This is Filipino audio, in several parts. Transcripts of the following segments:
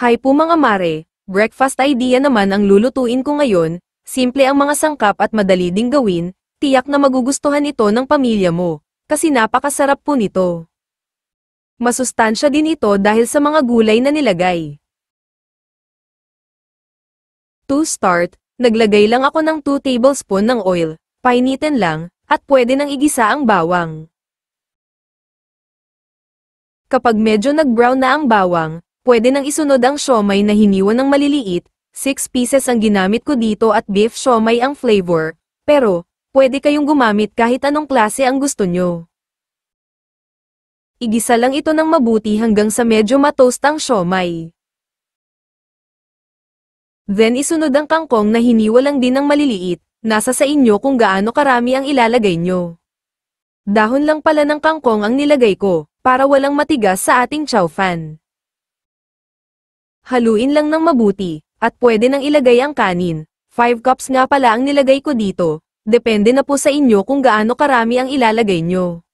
Hi po mga mare, breakfast idea naman ang lulutuin ko ngayon, simple ang mga sangkap at madali ding gawin, tiyak na magugustuhan ito ng pamilya mo, kasi napakasarap po nito. Masustansya din ito dahil sa mga gulay na nilagay. To start, naglagay lang ako ng 2 tablespoon ng oil, painitin lang, at pwede nang igisa ang bawang. Kapag medyo nag-brown na ang bawang, pwede nang isunod ang siomay na hiniwa ng maliliit, 6 pieces ang ginamit ko dito at beef siomay ang flavor, pero, pwede kayong gumamit kahit anong klase ang gusto nyo. Igisa lang ito ng mabuti hanggang sa medyo matoast ang siomay. Then isunod ang kangkong na hiniwa lang din ng maliliit, nasa sa inyo kung gaano karami ang ilalagay nyo. Dahon lang pala ng kangkong ang nilagay ko, para walang matigas sa ating chow fan haluin lang ng mabuti, at pwede nang ilagay ang kanin. 5 cups nga pala ang nilagay ko dito, depende na po sa inyo kung gaano karami ang ilalagay nyo.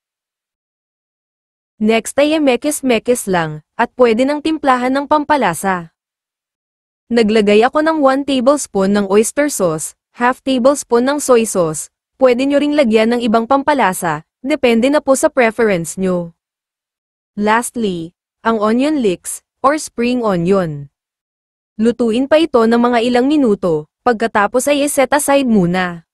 Next ay mekis-mekis lang, at pwede nang timplahan ng pampalasa. Naglagay ako ng 1 tablespoon ng oyster sauce, half tablespoon ng soy sauce, pwede nyo ring lagyan ng ibang pampalasa, depende na po sa preference nyo. Lastly, ang onion leeks, or spring onion. Lutuin pa ito ng mga ilang minuto, pagkatapos ay iset aside muna.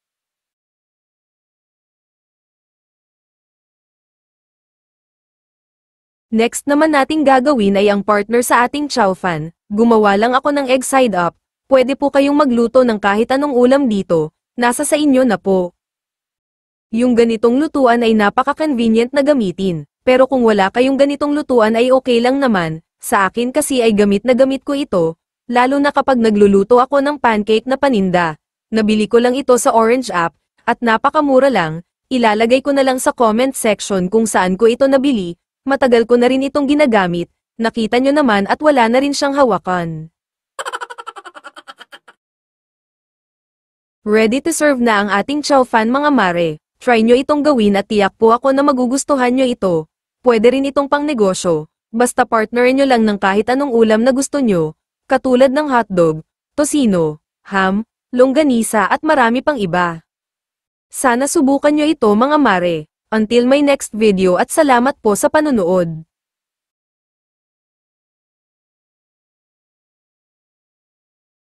Next naman nating gagawin ay ang partner sa ating chow fan. Gumawa lang ako ng egg side up. Pwede po kayong magluto ng kahit anong ulam dito. Nasa sa inyo na po. Yung ganitong lutuan ay napaka-convenient na gamitin. Pero kung wala kayong ganitong lutuan ay okay lang naman. Sa akin kasi ay gamit na gamit ko ito, lalo na kapag nagluluto ako ng pancake na paninda. Nabili ko lang ito sa Orange App, at napakamura lang, ilalagay ko na lang sa comment section kung saan ko ito nabili, matagal ko na rin itong ginagamit, nakita nyo naman at wala na rin siyang hawakan. Ready to serve na ang ating chow fan mga mare. Try nyo itong gawin at tiyak po ako na magugustuhan nyo ito. Pwede rin itong pang negosyo basta partnerin nyo lang ng kahit anong ulam na gusto nyo, katulad ng hotdog, tosino, ham, longganisa at marami pang iba. Sana subukan nyo ito mga mare. Until my next video at salamat po sa panonood.